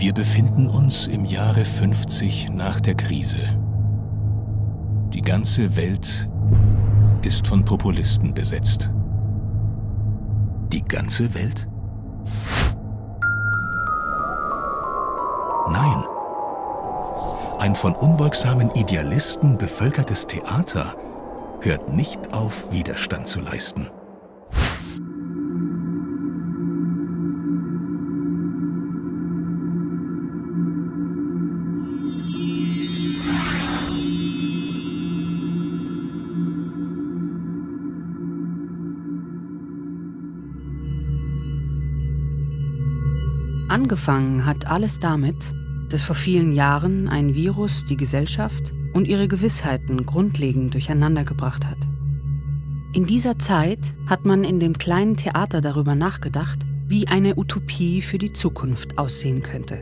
Wir befinden uns im Jahre 50 nach der Krise. Die ganze Welt ist von Populisten besetzt. Die ganze Welt? Nein. Ein von unbeugsamen Idealisten bevölkertes Theater hört nicht auf, Widerstand zu leisten. Angefangen hat alles damit, dass vor vielen Jahren ein Virus die Gesellschaft und ihre Gewissheiten grundlegend durcheinandergebracht hat. In dieser Zeit hat man in dem kleinen Theater darüber nachgedacht, wie eine Utopie für die Zukunft aussehen könnte.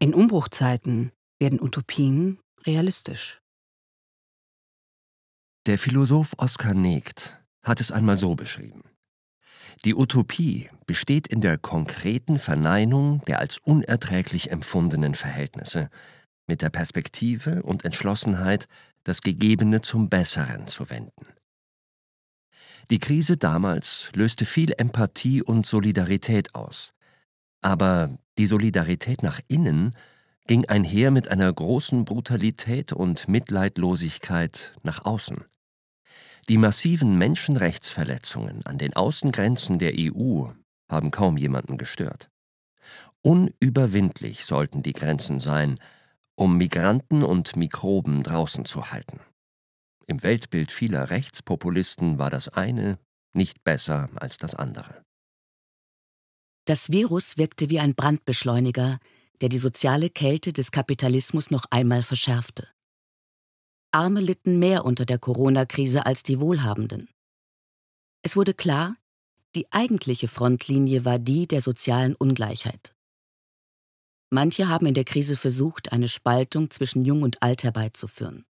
In Umbruchzeiten werden Utopien realistisch. Der Philosoph Oskar Negt hat es einmal so beschrieben. Die Utopie besteht in der konkreten Verneinung der als unerträglich empfundenen Verhältnisse, mit der Perspektive und Entschlossenheit, das Gegebene zum Besseren zu wenden. Die Krise damals löste viel Empathie und Solidarität aus, aber die Solidarität nach innen ging einher mit einer großen Brutalität und Mitleidlosigkeit nach außen. Die massiven Menschenrechtsverletzungen an den Außengrenzen der EU haben kaum jemanden gestört. Unüberwindlich sollten die Grenzen sein, um Migranten und Mikroben draußen zu halten. Im Weltbild vieler Rechtspopulisten war das eine nicht besser als das andere. Das Virus wirkte wie ein Brandbeschleuniger, der die soziale Kälte des Kapitalismus noch einmal verschärfte. Arme litten mehr unter der Corona-Krise als die Wohlhabenden. Es wurde klar, die eigentliche Frontlinie war die der sozialen Ungleichheit. Manche haben in der Krise versucht, eine Spaltung zwischen Jung und Alt herbeizuführen.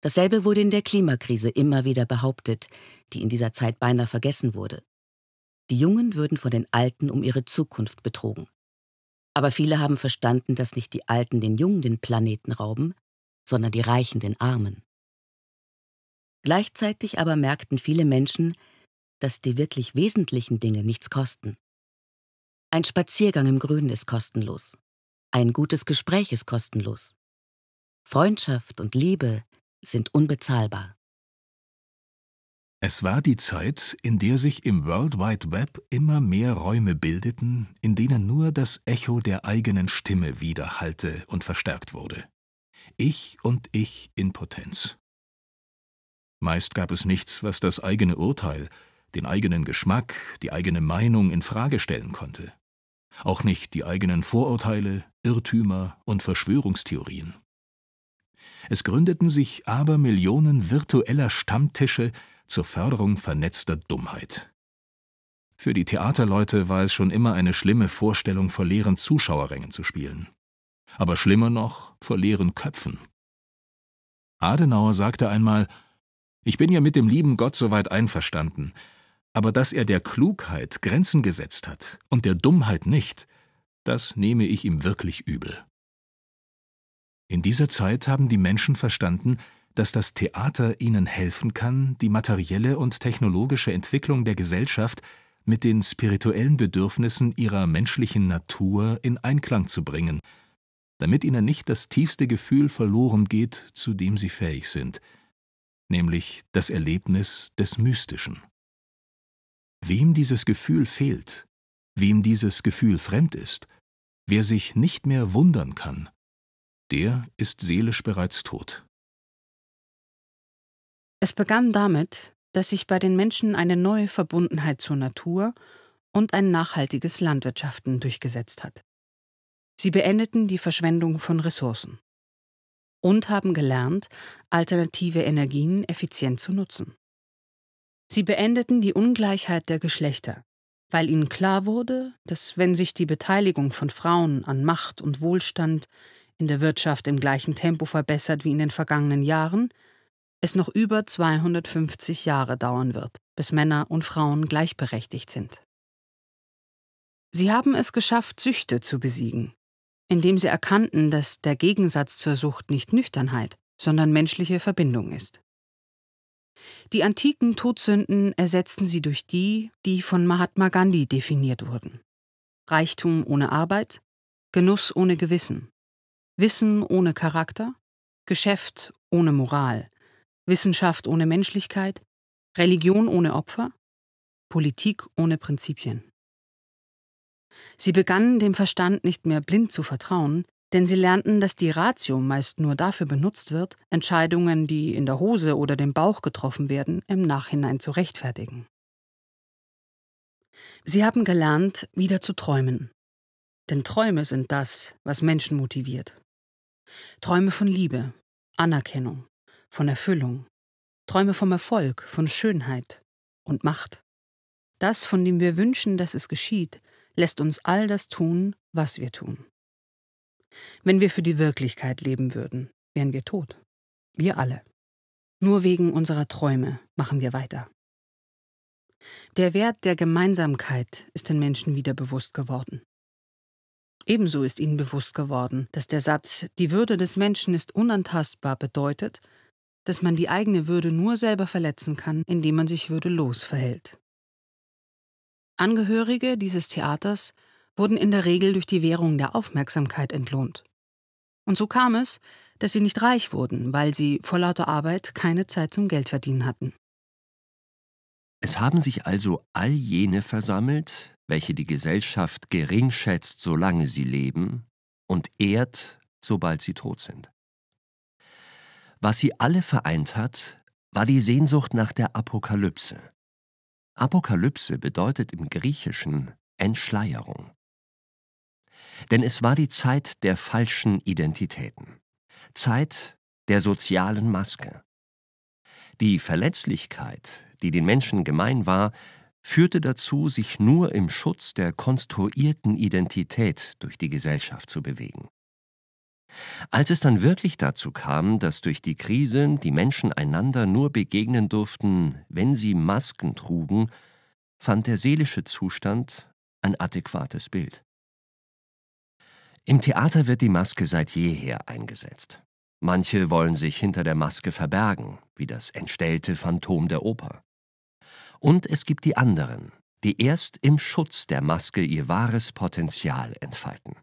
Dasselbe wurde in der Klimakrise immer wieder behauptet, die in dieser Zeit beinahe vergessen wurde. Die Jungen würden von den Alten um ihre Zukunft betrogen. Aber viele haben verstanden, dass nicht die Alten den Jungen den Planeten rauben, sondern die Reichen den Armen. Gleichzeitig aber merkten viele Menschen, dass die wirklich wesentlichen Dinge nichts kosten. Ein Spaziergang im Grünen ist kostenlos. Ein gutes Gespräch ist kostenlos. Freundschaft und Liebe sind unbezahlbar. Es war die Zeit, in der sich im World Wide Web immer mehr Räume bildeten, in denen nur das Echo der eigenen Stimme widerhallte und verstärkt wurde. Ich und ich in Potenz. Meist gab es nichts, was das eigene Urteil, den eigenen Geschmack, die eigene Meinung in Frage stellen konnte. Auch nicht die eigenen Vorurteile, Irrtümer und Verschwörungstheorien. Es gründeten sich aber Millionen virtueller Stammtische zur Förderung vernetzter Dummheit. Für die Theaterleute war es schon immer eine schlimme Vorstellung, vor leeren Zuschauerrängen zu spielen aber schlimmer noch vor leeren Köpfen. Adenauer sagte einmal Ich bin ja mit dem lieben Gott soweit einverstanden, aber dass er der Klugheit Grenzen gesetzt hat und der Dummheit nicht, das nehme ich ihm wirklich übel. In dieser Zeit haben die Menschen verstanden, dass das Theater ihnen helfen kann, die materielle und technologische Entwicklung der Gesellschaft mit den spirituellen Bedürfnissen ihrer menschlichen Natur in Einklang zu bringen damit ihnen nicht das tiefste Gefühl verloren geht, zu dem sie fähig sind, nämlich das Erlebnis des Mystischen. Wem dieses Gefühl fehlt, wem dieses Gefühl fremd ist, wer sich nicht mehr wundern kann, der ist seelisch bereits tot. Es begann damit, dass sich bei den Menschen eine neue Verbundenheit zur Natur und ein nachhaltiges Landwirtschaften durchgesetzt hat. Sie beendeten die Verschwendung von Ressourcen und haben gelernt, alternative Energien effizient zu nutzen. Sie beendeten die Ungleichheit der Geschlechter, weil ihnen klar wurde, dass wenn sich die Beteiligung von Frauen an Macht und Wohlstand in der Wirtschaft im gleichen Tempo verbessert wie in den vergangenen Jahren, es noch über 250 Jahre dauern wird, bis Männer und Frauen gleichberechtigt sind. Sie haben es geschafft, Süchte zu besiegen, indem sie erkannten, dass der Gegensatz zur Sucht nicht Nüchternheit, sondern menschliche Verbindung ist. Die antiken Todsünden ersetzten sie durch die, die von Mahatma Gandhi definiert wurden. Reichtum ohne Arbeit, Genuss ohne Gewissen, Wissen ohne Charakter, Geschäft ohne Moral, Wissenschaft ohne Menschlichkeit, Religion ohne Opfer, Politik ohne Prinzipien. Sie begannen dem Verstand nicht mehr blind zu vertrauen, denn sie lernten, dass die Ratio meist nur dafür benutzt wird, Entscheidungen, die in der Hose oder dem Bauch getroffen werden, im Nachhinein zu rechtfertigen. Sie haben gelernt, wieder zu träumen. Denn Träume sind das, was Menschen motiviert. Träume von Liebe, Anerkennung, von Erfüllung, Träume vom Erfolg, von Schönheit und Macht. Das, von dem wir wünschen, dass es geschieht, lässt uns all das tun, was wir tun. Wenn wir für die Wirklichkeit leben würden, wären wir tot. Wir alle. Nur wegen unserer Träume machen wir weiter. Der Wert der Gemeinsamkeit ist den Menschen wieder bewusst geworden. Ebenso ist ihnen bewusst geworden, dass der Satz Die Würde des Menschen ist unantastbar bedeutet, dass man die eigene Würde nur selber verletzen kann, indem man sich würdelos verhält. Angehörige dieses Theaters wurden in der Regel durch die Währung der Aufmerksamkeit entlohnt. Und so kam es, dass sie nicht reich wurden, weil sie vor lauter Arbeit keine Zeit zum Geldverdienen hatten. Es haben sich also all jene versammelt, welche die Gesellschaft geringschätzt, solange sie leben, und ehrt, sobald sie tot sind. Was sie alle vereint hat, war die Sehnsucht nach der Apokalypse, Apokalypse bedeutet im Griechischen Entschleierung. Denn es war die Zeit der falschen Identitäten, Zeit der sozialen Maske. Die Verletzlichkeit, die den Menschen gemein war, führte dazu, sich nur im Schutz der konstruierten Identität durch die Gesellschaft zu bewegen. Als es dann wirklich dazu kam, dass durch die Krise die Menschen einander nur begegnen durften, wenn sie Masken trugen, fand der seelische Zustand ein adäquates Bild. Im Theater wird die Maske seit jeher eingesetzt. Manche wollen sich hinter der Maske verbergen, wie das entstellte Phantom der Oper. Und es gibt die anderen, die erst im Schutz der Maske ihr wahres Potenzial entfalten.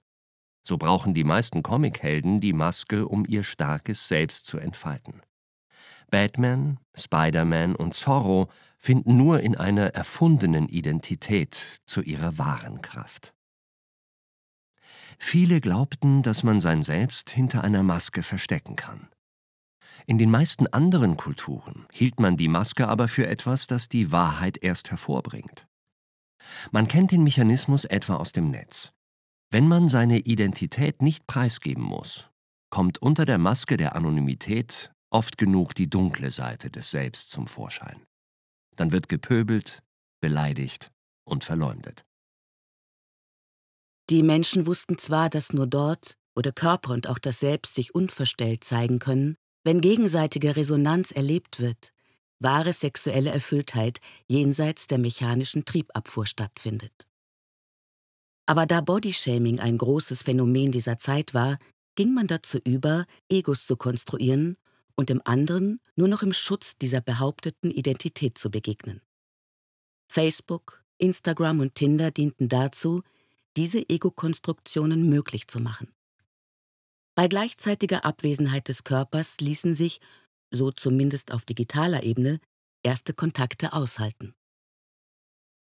So brauchen die meisten Comichelden die Maske, um ihr starkes Selbst zu entfalten. Batman, Spider-Man und Zorro finden nur in einer erfundenen Identität zu ihrer wahren Kraft. Viele glaubten, dass man sein Selbst hinter einer Maske verstecken kann. In den meisten anderen Kulturen hielt man die Maske aber für etwas, das die Wahrheit erst hervorbringt. Man kennt den Mechanismus etwa aus dem Netz. Wenn man seine Identität nicht preisgeben muss, kommt unter der Maske der Anonymität oft genug die dunkle Seite des Selbst zum Vorschein. Dann wird gepöbelt, beleidigt und verleumdet. Die Menschen wussten zwar, dass nur dort, wo der Körper und auch das Selbst sich unverstellt zeigen können, wenn gegenseitige Resonanz erlebt wird, wahre sexuelle Erfülltheit jenseits der mechanischen Triebabfuhr stattfindet. Aber da Bodyshaming ein großes Phänomen dieser Zeit war, ging man dazu über, Egos zu konstruieren und dem anderen nur noch im Schutz dieser behaupteten Identität zu begegnen. Facebook, Instagram und Tinder dienten dazu, diese Ego-Konstruktionen möglich zu machen. Bei gleichzeitiger Abwesenheit des Körpers ließen sich, so zumindest auf digitaler Ebene, erste Kontakte aushalten.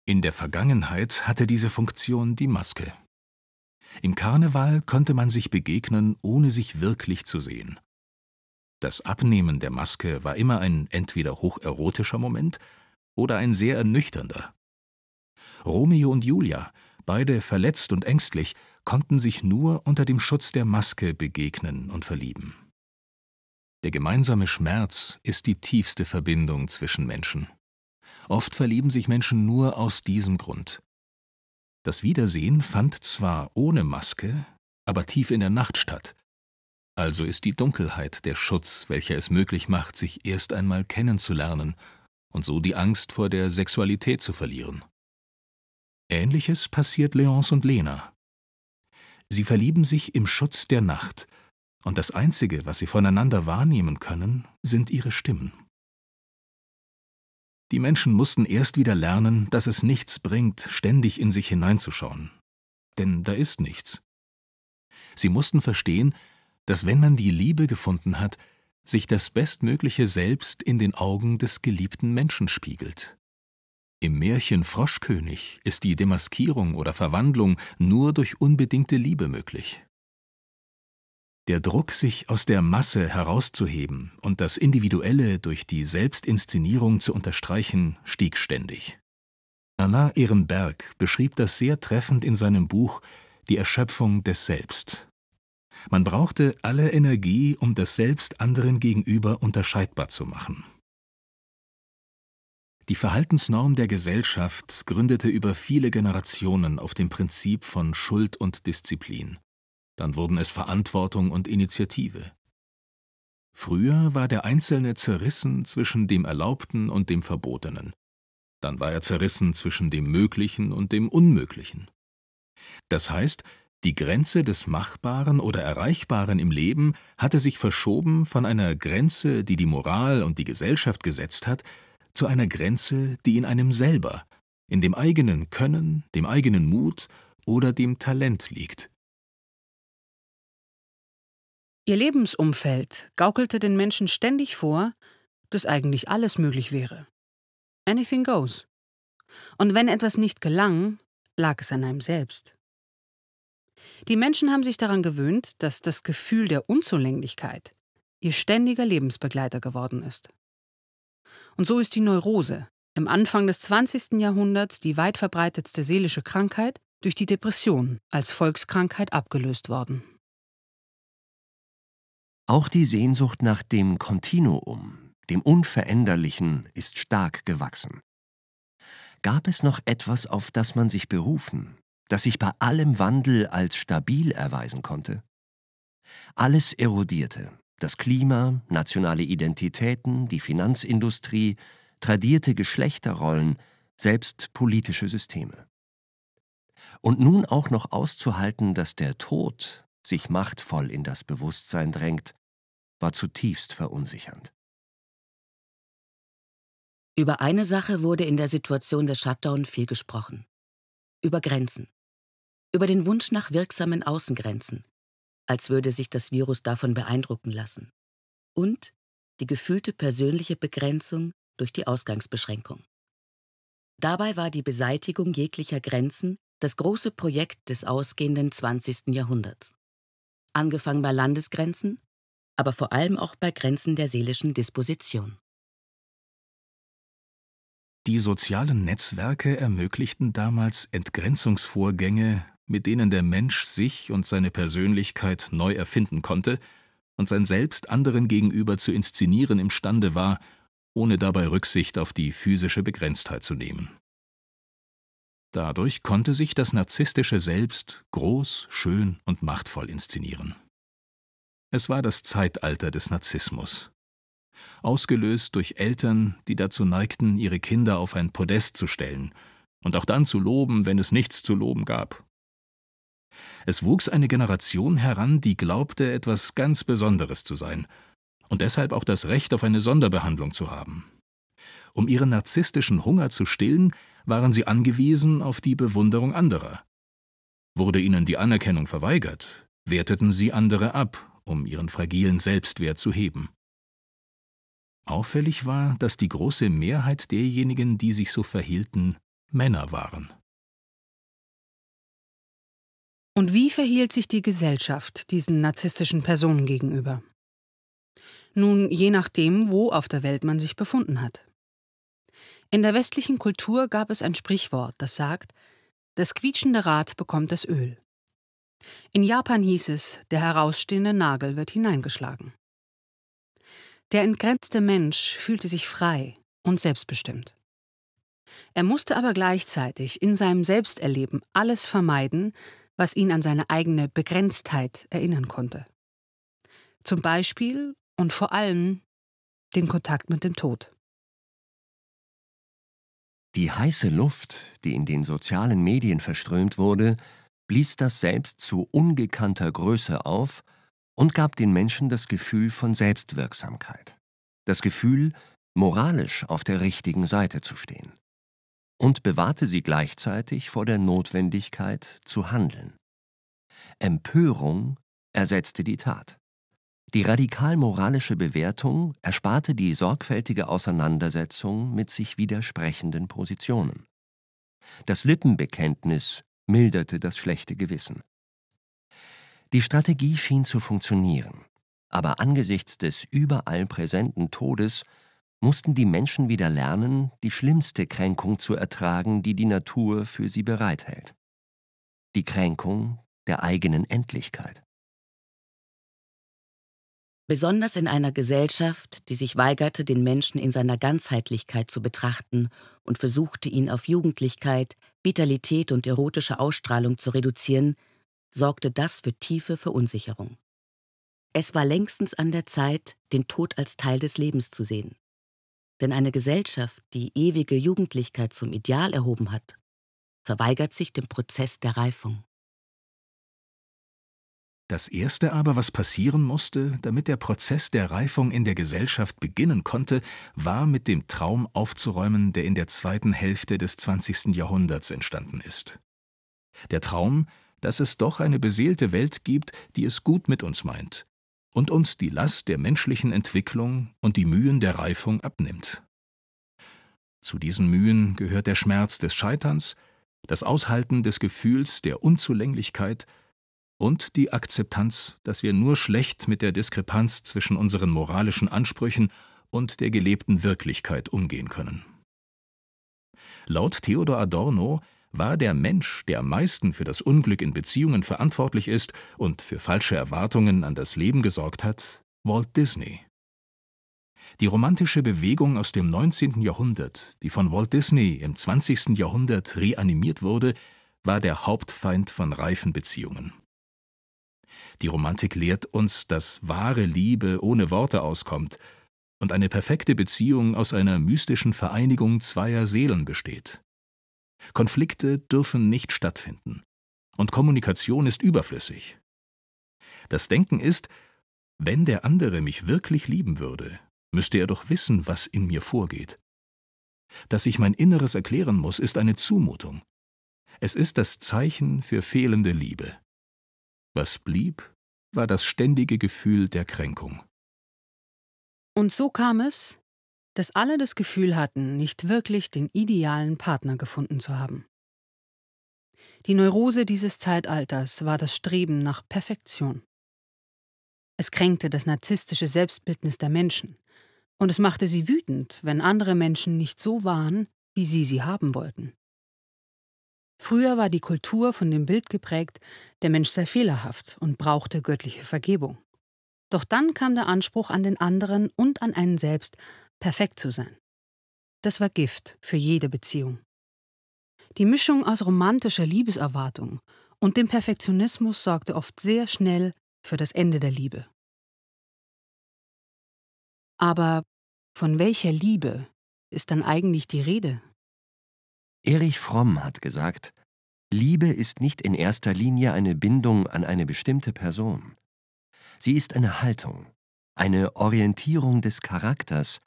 In der Vergangenheit hatte diese Funktion die Maske. Im Karneval konnte man sich begegnen, ohne sich wirklich zu sehen. Das Abnehmen der Maske war immer ein entweder hocherotischer Moment oder ein sehr ernüchternder. Romeo und Julia, beide verletzt und ängstlich, konnten sich nur unter dem Schutz der Maske begegnen und verlieben. Der gemeinsame Schmerz ist die tiefste Verbindung zwischen Menschen. Oft verlieben sich Menschen nur aus diesem Grund. Das Wiedersehen fand zwar ohne Maske, aber tief in der Nacht statt. Also ist die Dunkelheit der Schutz, welcher es möglich macht, sich erst einmal kennenzulernen und so die Angst vor der Sexualität zu verlieren. Ähnliches passiert Leonce und Lena. Sie verlieben sich im Schutz der Nacht, und das Einzige, was sie voneinander wahrnehmen können, sind ihre Stimmen. Die Menschen mussten erst wieder lernen, dass es nichts bringt, ständig in sich hineinzuschauen. Denn da ist nichts. Sie mussten verstehen, dass wenn man die Liebe gefunden hat, sich das bestmögliche Selbst in den Augen des geliebten Menschen spiegelt. Im Märchen Froschkönig ist die Demaskierung oder Verwandlung nur durch unbedingte Liebe möglich. Der Druck, sich aus der Masse herauszuheben und das Individuelle durch die Selbstinszenierung zu unterstreichen, stieg ständig. Anna Ehrenberg beschrieb das sehr treffend in seinem Buch Die Erschöpfung des Selbst. Man brauchte alle Energie, um das Selbst anderen gegenüber unterscheidbar zu machen. Die Verhaltensnorm der Gesellschaft gründete über viele Generationen auf dem Prinzip von Schuld und Disziplin dann wurden es Verantwortung und Initiative. Früher war der Einzelne zerrissen zwischen dem Erlaubten und dem Verbotenen. Dann war er zerrissen zwischen dem Möglichen und dem Unmöglichen. Das heißt, die Grenze des Machbaren oder Erreichbaren im Leben hatte sich verschoben von einer Grenze, die die Moral und die Gesellschaft gesetzt hat, zu einer Grenze, die in einem selber, in dem eigenen Können, dem eigenen Mut oder dem Talent liegt. Ihr Lebensumfeld gaukelte den Menschen ständig vor, dass eigentlich alles möglich wäre. Anything goes. Und wenn etwas nicht gelang, lag es an einem selbst. Die Menschen haben sich daran gewöhnt, dass das Gefühl der Unzulänglichkeit ihr ständiger Lebensbegleiter geworden ist. Und so ist die Neurose, im Anfang des 20. Jahrhunderts die weit verbreitetste seelische Krankheit, durch die Depression als Volkskrankheit abgelöst worden. Auch die Sehnsucht nach dem Kontinuum, dem Unveränderlichen, ist stark gewachsen. Gab es noch etwas, auf das man sich berufen, das sich bei allem Wandel als stabil erweisen konnte? Alles erodierte, das Klima, nationale Identitäten, die Finanzindustrie, tradierte Geschlechterrollen, selbst politische Systeme. Und nun auch noch auszuhalten, dass der Tod sich machtvoll in das Bewusstsein drängt, war zutiefst verunsichernd. Über eine Sache wurde in der Situation des Shutdown viel gesprochen. Über Grenzen. Über den Wunsch nach wirksamen Außengrenzen, als würde sich das Virus davon beeindrucken lassen. Und die gefühlte persönliche Begrenzung durch die Ausgangsbeschränkung. Dabei war die Beseitigung jeglicher Grenzen das große Projekt des ausgehenden 20. Jahrhunderts angefangen bei Landesgrenzen, aber vor allem auch bei Grenzen der seelischen Disposition. Die sozialen Netzwerke ermöglichten damals Entgrenzungsvorgänge, mit denen der Mensch sich und seine Persönlichkeit neu erfinden konnte und sein Selbst anderen gegenüber zu inszenieren imstande war, ohne dabei Rücksicht auf die physische Begrenztheit zu nehmen. Dadurch konnte sich das narzisstische Selbst groß, schön und machtvoll inszenieren. Es war das Zeitalter des Narzissmus. Ausgelöst durch Eltern, die dazu neigten, ihre Kinder auf ein Podest zu stellen und auch dann zu loben, wenn es nichts zu loben gab. Es wuchs eine Generation heran, die glaubte, etwas ganz Besonderes zu sein und deshalb auch das Recht auf eine Sonderbehandlung zu haben. Um ihren narzisstischen Hunger zu stillen, waren sie angewiesen auf die Bewunderung anderer. Wurde ihnen die Anerkennung verweigert, werteten sie andere ab, um ihren fragilen Selbstwert zu heben. Auffällig war, dass die große Mehrheit derjenigen, die sich so verhielten, Männer waren. Und wie verhielt sich die Gesellschaft diesen narzisstischen Personen gegenüber? Nun, je nachdem, wo auf der Welt man sich befunden hat. In der westlichen Kultur gab es ein Sprichwort, das sagt, das quietschende Rad bekommt das Öl. In Japan hieß es, der herausstehende Nagel wird hineingeschlagen. Der entgrenzte Mensch fühlte sich frei und selbstbestimmt. Er musste aber gleichzeitig in seinem Selbsterleben alles vermeiden, was ihn an seine eigene Begrenztheit erinnern konnte. Zum Beispiel und vor allem den Kontakt mit dem Tod. Die heiße Luft, die in den sozialen Medien verströmt wurde, blies das Selbst zu ungekannter Größe auf und gab den Menschen das Gefühl von Selbstwirksamkeit, das Gefühl, moralisch auf der richtigen Seite zu stehen und bewahrte sie gleichzeitig vor der Notwendigkeit zu handeln. Empörung ersetzte die Tat. Die radikal-moralische Bewertung ersparte die sorgfältige Auseinandersetzung mit sich widersprechenden Positionen. Das Lippenbekenntnis milderte das schlechte Gewissen. Die Strategie schien zu funktionieren, aber angesichts des überall präsenten Todes mussten die Menschen wieder lernen, die schlimmste Kränkung zu ertragen, die die Natur für sie bereithält. Die Kränkung der eigenen Endlichkeit. Besonders in einer Gesellschaft, die sich weigerte, den Menschen in seiner Ganzheitlichkeit zu betrachten und versuchte, ihn auf Jugendlichkeit, Vitalität und erotische Ausstrahlung zu reduzieren, sorgte das für tiefe Verunsicherung. Es war längstens an der Zeit, den Tod als Teil des Lebens zu sehen. Denn eine Gesellschaft, die ewige Jugendlichkeit zum Ideal erhoben hat, verweigert sich dem Prozess der Reifung. Das Erste aber, was passieren musste, damit der Prozess der Reifung in der Gesellschaft beginnen konnte, war mit dem Traum aufzuräumen, der in der zweiten Hälfte des 20. Jahrhunderts entstanden ist. Der Traum, dass es doch eine beseelte Welt gibt, die es gut mit uns meint und uns die Last der menschlichen Entwicklung und die Mühen der Reifung abnimmt. Zu diesen Mühen gehört der Schmerz des Scheiterns, das Aushalten des Gefühls der Unzulänglichkeit und die Akzeptanz, dass wir nur schlecht mit der Diskrepanz zwischen unseren moralischen Ansprüchen und der gelebten Wirklichkeit umgehen können. Laut Theodor Adorno war der Mensch, der am meisten für das Unglück in Beziehungen verantwortlich ist und für falsche Erwartungen an das Leben gesorgt hat, Walt Disney. Die romantische Bewegung aus dem 19. Jahrhundert, die von Walt Disney im 20. Jahrhundert reanimiert wurde, war der Hauptfeind von reifen Beziehungen. Die Romantik lehrt uns, dass wahre Liebe ohne Worte auskommt und eine perfekte Beziehung aus einer mystischen Vereinigung zweier Seelen besteht. Konflikte dürfen nicht stattfinden und Kommunikation ist überflüssig. Das Denken ist, wenn der andere mich wirklich lieben würde, müsste er doch wissen, was in mir vorgeht. Dass ich mein Inneres erklären muss, ist eine Zumutung. Es ist das Zeichen für fehlende Liebe. Was blieb, war das ständige Gefühl der Kränkung. Und so kam es, dass alle das Gefühl hatten, nicht wirklich den idealen Partner gefunden zu haben. Die Neurose dieses Zeitalters war das Streben nach Perfektion. Es kränkte das narzisstische Selbstbildnis der Menschen, und es machte sie wütend, wenn andere Menschen nicht so waren, wie sie sie haben wollten. Früher war die Kultur von dem Bild geprägt, der Mensch sei fehlerhaft und brauchte göttliche Vergebung. Doch dann kam der Anspruch an den anderen und an einen selbst, perfekt zu sein. Das war Gift für jede Beziehung. Die Mischung aus romantischer Liebeserwartung und dem Perfektionismus sorgte oft sehr schnell für das Ende der Liebe. Aber von welcher Liebe ist dann eigentlich die Rede? Erich Fromm hat gesagt, Liebe ist nicht in erster Linie eine Bindung an eine bestimmte Person. Sie ist eine Haltung, eine Orientierung des Charakters,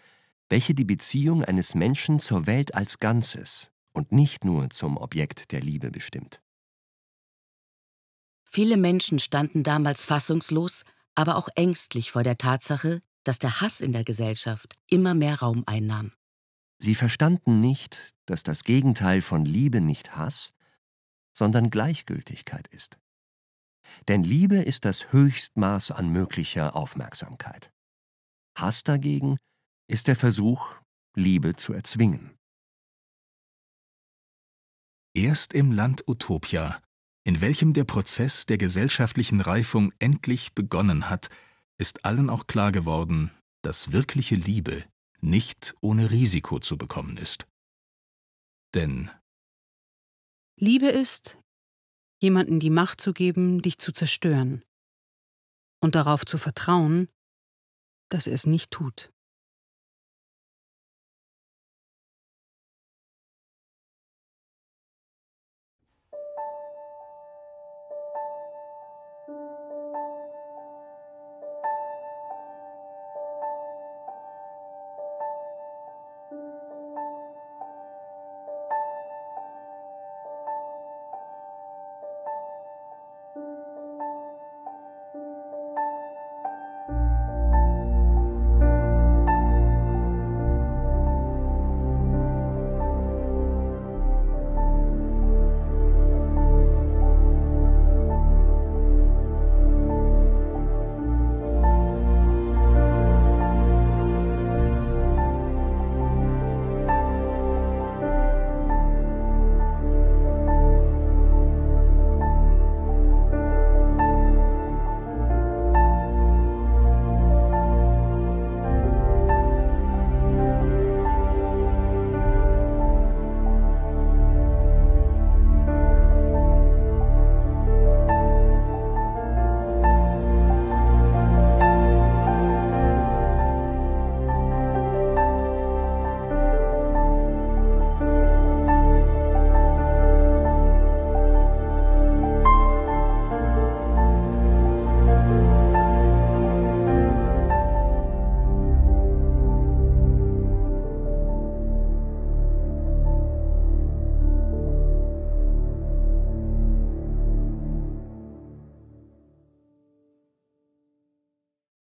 welche die Beziehung eines Menschen zur Welt als Ganzes und nicht nur zum Objekt der Liebe bestimmt. Viele Menschen standen damals fassungslos, aber auch ängstlich vor der Tatsache, dass der Hass in der Gesellschaft immer mehr Raum einnahm. Sie verstanden nicht, dass das Gegenteil von Liebe nicht Hass, sondern Gleichgültigkeit ist. Denn Liebe ist das Höchstmaß an möglicher Aufmerksamkeit. Hass dagegen ist der Versuch, Liebe zu erzwingen. Erst im Land Utopia, in welchem der Prozess der gesellschaftlichen Reifung endlich begonnen hat, ist allen auch klar geworden, dass wirkliche Liebe nicht ohne Risiko zu bekommen ist. Denn Liebe ist, jemanden die Macht zu geben, dich zu zerstören und darauf zu vertrauen, dass er es nicht tut.